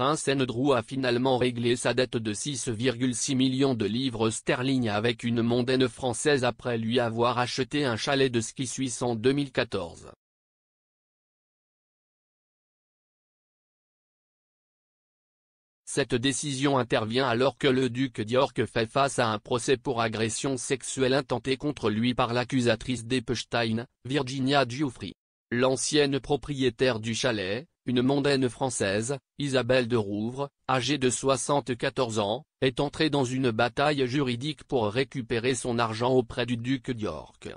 prince Andrew a finalement réglé sa dette de 6,6 millions de livres sterling avec une mondaine française après lui avoir acheté un chalet de ski suisse en 2014. Cette décision intervient alors que le duc d'York fait face à un procès pour agression sexuelle intentée contre lui par l'accusatrice d'Epstein, Virginia Giuffry. L'ancienne propriétaire du chalet, une mondaine française, Isabelle de Rouvre, âgée de 74 ans, est entrée dans une bataille juridique pour récupérer son argent auprès du duc d'York.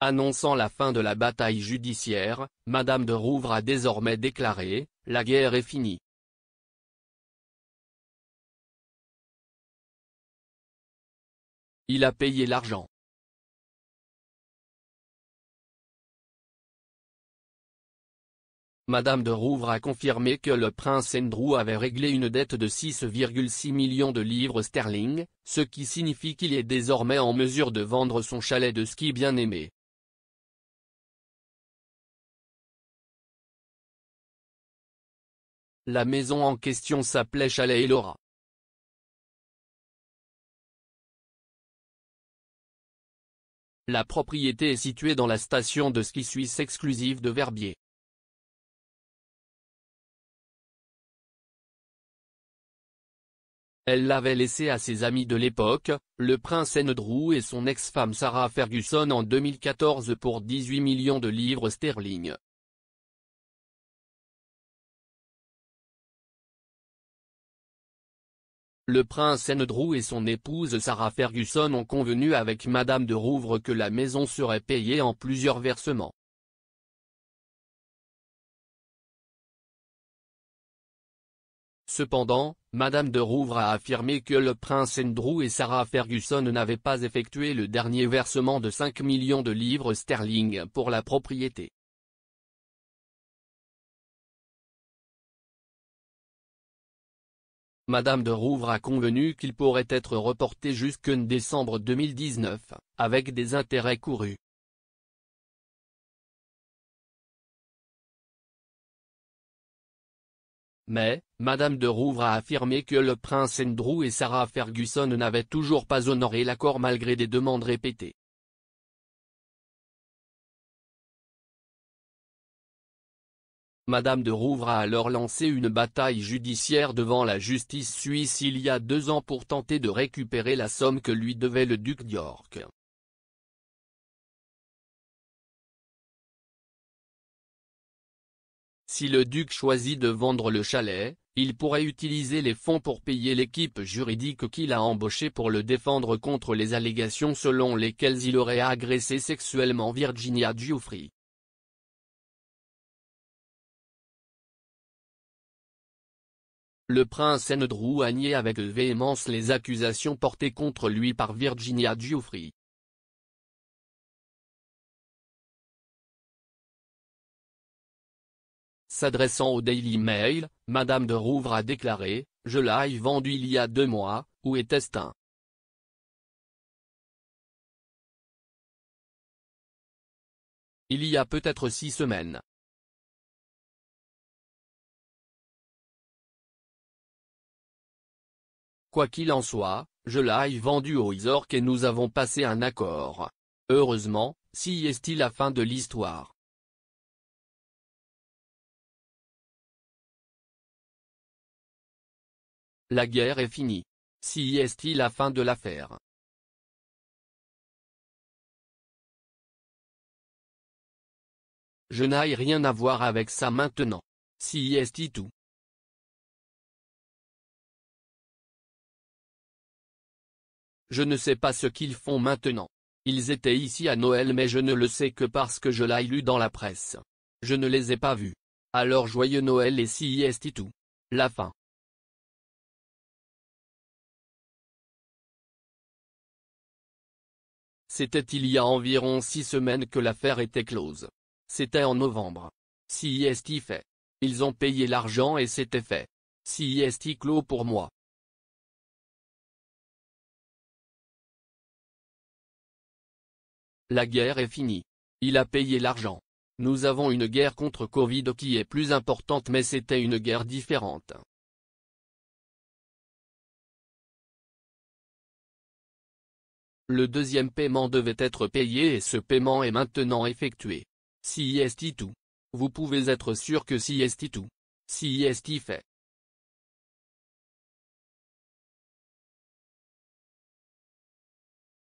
Annonçant la fin de la bataille judiciaire, Madame de Rouvre a désormais déclaré, la guerre est finie. Il a payé l'argent. Madame de Rouvre a confirmé que le prince Andrew avait réglé une dette de 6,6 millions de livres sterling, ce qui signifie qu'il est désormais en mesure de vendre son chalet de ski bien-aimé. La maison en question s'appelait Chalet Elora. La propriété est située dans la station de ski suisse exclusive de Verbier. Elle l'avait laissé à ses amis de l'époque, le prince Andrew et son ex-femme Sarah Ferguson en 2014 pour 18 millions de livres sterling. Le prince Andrew et son épouse Sarah Ferguson ont convenu avec Madame de Rouvre que la maison serait payée en plusieurs versements. Cependant, Madame de Rouvre a affirmé que le prince Andrew et Sarah Ferguson n'avaient pas effectué le dernier versement de 5 millions de livres sterling pour la propriété. Madame de Rouvre a convenu qu'il pourrait être reporté jusqu'en décembre 2019, avec des intérêts courus. Mais, Madame de Rouvre a affirmé que le prince Andrew et Sarah Ferguson n'avaient toujours pas honoré l'accord malgré des demandes répétées. Madame de Rouvre a alors lancé une bataille judiciaire devant la justice suisse il y a deux ans pour tenter de récupérer la somme que lui devait le duc d'York. Si le duc choisit de vendre le chalet, il pourrait utiliser les fonds pour payer l'équipe juridique qu'il a embauchée pour le défendre contre les allégations selon lesquelles il aurait agressé sexuellement Virginia Giuffrey Le prince Andrew a nié avec véhémence les accusations portées contre lui par Virginia Giuffrey. S'adressant au Daily Mail, Madame de Rouvre a déclaré, « Je l'ai vendu il y a deux mois, où est ce Il y a peut-être six semaines. Quoi qu'il en soit, je l'ai vendu au Isorc et nous avons passé un accord. Heureusement, si est-il la fin de l'histoire. La guerre est finie. Si est-il la fin de l'affaire Je n'ai rien à voir avec ça maintenant. Si est-il tout Je ne sais pas ce qu'ils font maintenant. Ils étaient ici à Noël mais je ne le sais que parce que je l'ai lu dans la presse. Je ne les ai pas vus. Alors joyeux Noël et si est tout. La fin. C'était il y a environ six semaines que l'affaire était close. C'était en novembre. CIST fait. Ils ont payé l'argent et c'était fait. est clos pour moi. La guerre est finie. Il a payé l'argent. Nous avons une guerre contre Covid qui est plus importante mais c'était une guerre différente. Le deuxième paiement devait être payé et ce paiement est maintenant effectué. Si CIST tout. Vous pouvez être sûr que si CIST tout. il fait.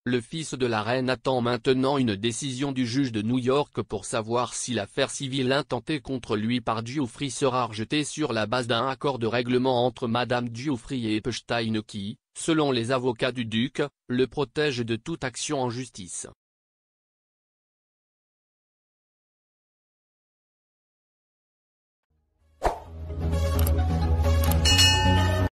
Le fils de la reine attend maintenant une décision du juge de New York pour savoir si l'affaire civile intentée contre lui par Dufry sera rejetée sur la base d'un accord de règlement entre Madame Dufry et Epstein qui, selon les avocats du duc, le protège de toute action en justice.